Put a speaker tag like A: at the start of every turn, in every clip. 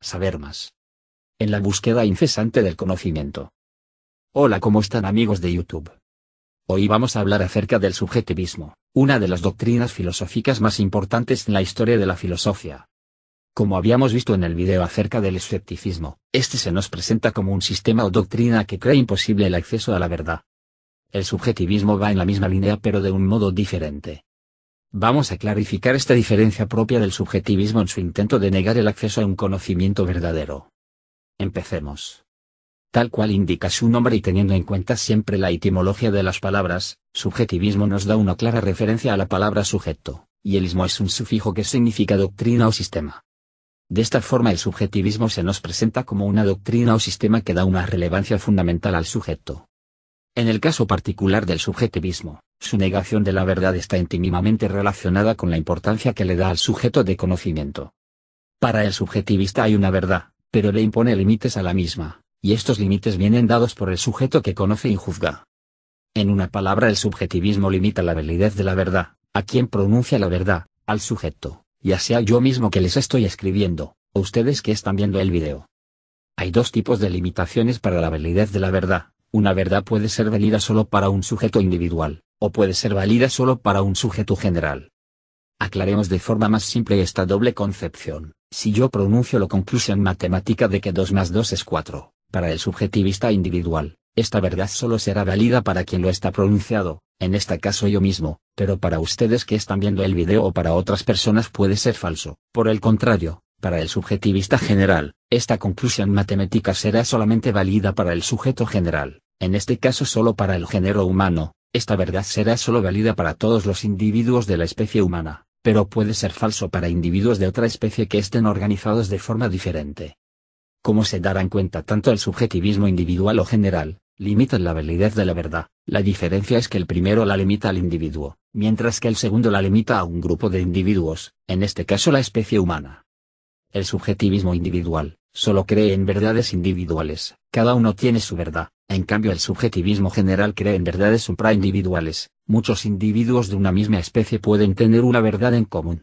A: saber más. En la búsqueda incesante del conocimiento. Hola, ¿cómo están amigos de YouTube? Hoy vamos a hablar acerca del subjetivismo, una de las doctrinas filosóficas más importantes en la historia de la filosofía. Como habíamos visto en el video acerca del escepticismo, este se nos presenta como un sistema o doctrina que cree imposible el acceso a la verdad. El subjetivismo va en la misma línea pero de un modo diferente. Vamos a clarificar esta diferencia propia del subjetivismo en su intento de negar el acceso a un conocimiento verdadero. Empecemos. Tal cual indica su nombre y teniendo en cuenta siempre la etimología de las palabras, subjetivismo nos da una clara referencia a la palabra sujeto, y el ismo es un sufijo que significa doctrina o sistema. De esta forma el subjetivismo se nos presenta como una doctrina o sistema que da una relevancia fundamental al sujeto. En el caso particular del subjetivismo, su negación de la verdad está íntimamente relacionada con la importancia que le da al sujeto de conocimiento. Para el subjetivista hay una verdad, pero le impone límites a la misma, y estos límites vienen dados por el sujeto que conoce y juzga. En una palabra el subjetivismo limita la validez de la verdad, a quien pronuncia la verdad, al sujeto, ya sea yo mismo que les estoy escribiendo, o ustedes que están viendo el video. Hay dos tipos de limitaciones para la validez de la verdad, una verdad puede ser válida solo para un sujeto individual, o puede ser válida solo para un sujeto general. Aclaremos de forma más simple esta doble concepción. Si yo pronuncio la conclusión matemática de que 2 más 2 es 4, para el subjetivista individual, esta verdad solo será válida para quien lo está pronunciado, en este caso yo mismo, pero para ustedes que están viendo el video o para otras personas puede ser falso. Por el contrario, para el subjetivista general, esta conclusión matemática será solamente válida para el sujeto general, en este caso solo para el género humano, esta verdad será sólo válida para todos los individuos de la especie humana, pero puede ser falso para individuos de otra especie que estén organizados de forma diferente. Como se darán cuenta tanto el subjetivismo individual o general, limitan la validez de la verdad, la diferencia es que el primero la limita al individuo, mientras que el segundo la limita a un grupo de individuos, en este caso la especie humana. El subjetivismo individual, solo cree en verdades individuales, cada uno tiene su verdad, en cambio el subjetivismo general cree en verdades supraindividuales, muchos individuos de una misma especie pueden tener una verdad en común.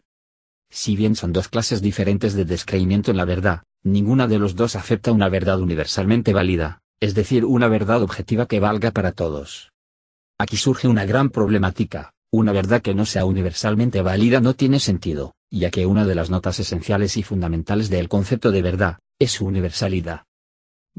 A: Si bien son dos clases diferentes de descreimiento en la verdad, ninguna de los dos acepta una verdad universalmente válida, es decir, una verdad objetiva que valga para todos. Aquí surge una gran problemática, una verdad que no sea universalmente válida no tiene sentido, ya que una de las notas esenciales y fundamentales del concepto de verdad, es su universalidad.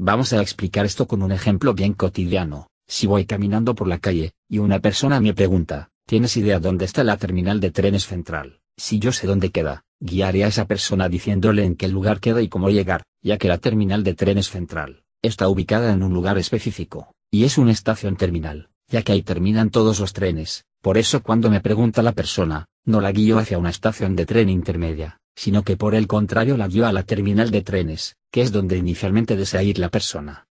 A: Vamos a explicar esto con un ejemplo bien cotidiano. Si voy caminando por la calle, y una persona me pregunta, ¿tienes idea dónde está la terminal de trenes central? Si yo sé dónde queda, guiaré a esa persona diciéndole en qué lugar queda y cómo llegar, ya que la terminal de trenes central está ubicada en un lugar específico, y es una estación terminal, ya que ahí terminan todos los trenes, por eso cuando me pregunta la persona, no la guío hacia una estación de tren intermedia, sino que por el contrario la guió a la terminal de trenes, que es donde inicialmente desea ir la persona.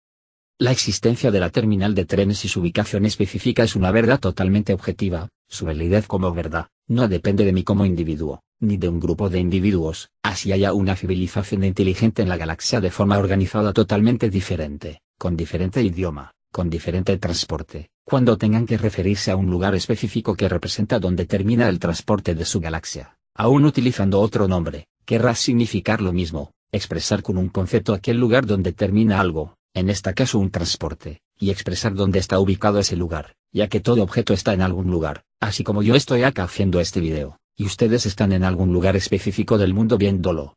A: La existencia de la terminal de trenes y su ubicación específica es una verdad totalmente objetiva, su validez como verdad, no depende de mí como individuo, ni de un grupo de individuos, así haya una civilización inteligente en la galaxia de forma organizada totalmente diferente, con diferente idioma, con diferente transporte, cuando tengan que referirse a un lugar específico que representa donde termina el transporte de su galaxia aún utilizando otro nombre, querrá significar lo mismo, expresar con un concepto aquel lugar donde termina algo, en este caso un transporte, y expresar dónde está ubicado ese lugar, ya que todo objeto está en algún lugar, así como yo estoy acá haciendo este video, y ustedes están en algún lugar específico del mundo viéndolo.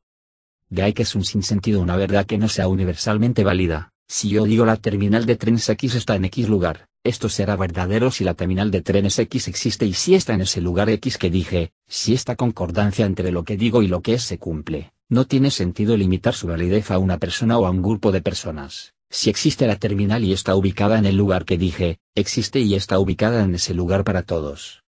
A: De ahí que es un sinsentido una verdad que no sea universalmente válida, si yo digo la terminal de trenes X está en X lugar, esto será verdadero si la terminal de trenes X existe y si está en ese lugar X que dije, si esta concordancia entre lo que digo y lo que es se cumple, no tiene sentido limitar su validez a una persona o a un grupo de personas. Si existe la terminal y está ubicada en el lugar que dije, existe y está ubicada en ese lugar para todos.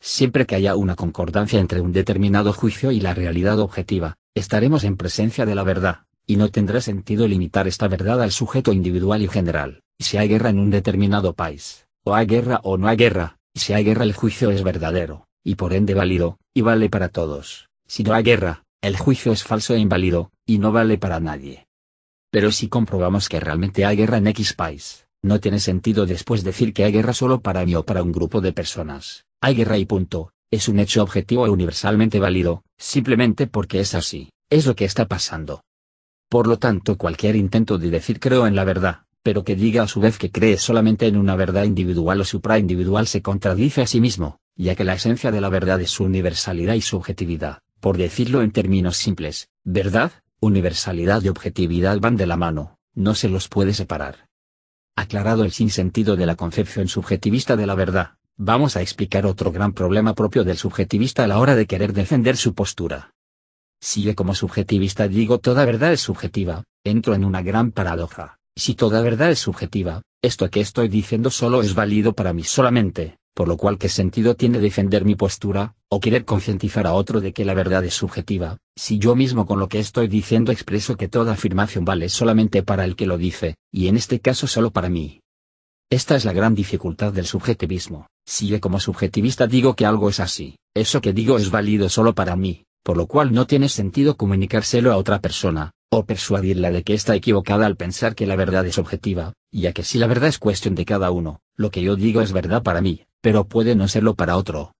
A: Siempre que haya una concordancia entre un determinado juicio y la realidad objetiva, estaremos en presencia de la verdad y no tendrá sentido limitar esta verdad al sujeto individual y general, si hay guerra en un determinado país, o hay guerra o no hay guerra, si hay guerra el juicio es verdadero, y por ende válido, y vale para todos, si no hay guerra, el juicio es falso e inválido, y no vale para nadie. Pero si comprobamos que realmente hay guerra en X país, no tiene sentido después decir que hay guerra solo para mí o para un grupo de personas, hay guerra y punto, es un hecho objetivo e universalmente válido, simplemente porque es así, es lo que está pasando. Por lo tanto cualquier intento de decir creo en la verdad, pero que diga a su vez que cree solamente en una verdad individual o supraindividual se contradice a sí mismo, ya que la esencia de la verdad es su universalidad y subjetividad, por decirlo en términos simples, verdad, universalidad y objetividad van de la mano, no se los puede separar. Aclarado el sinsentido de la concepción subjetivista de la verdad, vamos a explicar otro gran problema propio del subjetivista a la hora de querer defender su postura. Si yo como subjetivista digo toda verdad es subjetiva, entro en una gran paradoja. Si toda verdad es subjetiva, esto que estoy diciendo solo es válido para mí solamente, por lo cual qué sentido tiene defender mi postura, o querer concientizar a otro de que la verdad es subjetiva, si yo mismo con lo que estoy diciendo expreso que toda afirmación vale solamente para el que lo dice, y en este caso solo para mí. Esta es la gran dificultad del subjetivismo, si yo como subjetivista digo que algo es así, eso que digo es válido solo para mí, por lo cual no tiene sentido comunicárselo a otra persona, o persuadirla de que está equivocada al pensar que la verdad es objetiva, ya que si la verdad es cuestión de cada uno, lo que yo digo es verdad para mí, pero puede no serlo para otro.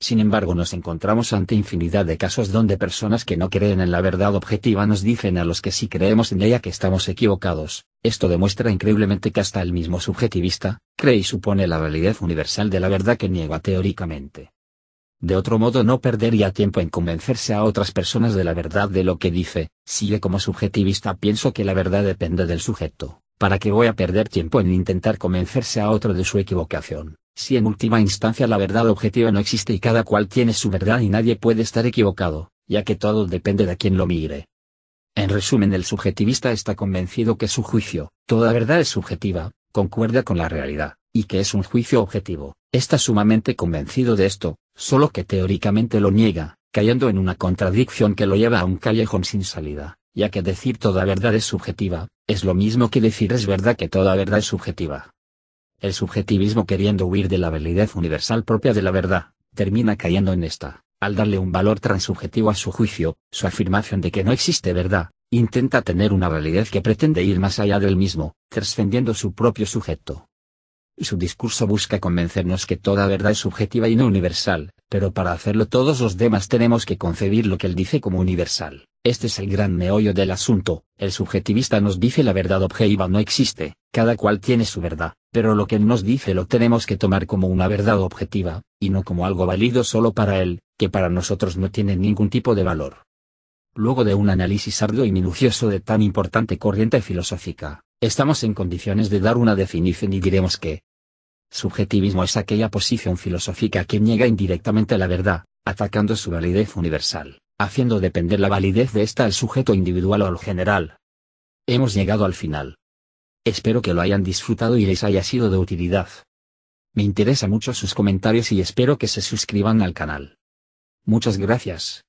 A: Sin embargo, nos encontramos ante infinidad de casos donde personas que no creen en la verdad objetiva nos dicen a los que sí creemos en ella que estamos equivocados. Esto demuestra increíblemente que hasta el mismo subjetivista, cree y supone la validez universal de la verdad que niega teóricamente. De otro modo no perdería tiempo en convencerse a otras personas de la verdad de lo que dice, si yo como subjetivista pienso que la verdad depende del sujeto, ¿para qué voy a perder tiempo en intentar convencerse a otro de su equivocación? Si en última instancia la verdad objetiva no existe y cada cual tiene su verdad y nadie puede estar equivocado, ya que todo depende de quien lo mire. En resumen, el subjetivista está convencido que su juicio, toda verdad es subjetiva, concuerda con la realidad, y que es un juicio objetivo. Está sumamente convencido de esto, solo que teóricamente lo niega, cayendo en una contradicción que lo lleva a un callejón sin salida, ya que decir toda verdad es subjetiva, es lo mismo que decir es verdad que toda verdad es subjetiva. El subjetivismo queriendo huir de la validez universal propia de la verdad, termina cayendo en esta, al darle un valor transubjetivo a su juicio, su afirmación de que no existe verdad, intenta tener una validez que pretende ir más allá del mismo, trascendiendo su propio sujeto su discurso busca convencernos que toda verdad es subjetiva y no universal, pero para hacerlo todos los demás tenemos que concebir lo que él dice como universal. Este es el gran meollo del asunto, el subjetivista nos dice la verdad objetiva no existe, cada cual tiene su verdad, pero lo que él nos dice lo tenemos que tomar como una verdad objetiva, y no como algo válido solo para él, que para nosotros no tiene ningún tipo de valor. Luego de un análisis arduo y minucioso de tan importante corriente filosófica, estamos en condiciones de dar una definición y diremos que subjetivismo es aquella posición filosófica que niega indirectamente la verdad, atacando su validez universal, haciendo depender la validez de ésta al sujeto individual o al general. Hemos llegado al final. Espero que lo hayan disfrutado y les haya sido de utilidad. Me interesa mucho sus comentarios y espero que se suscriban al canal. Muchas gracias.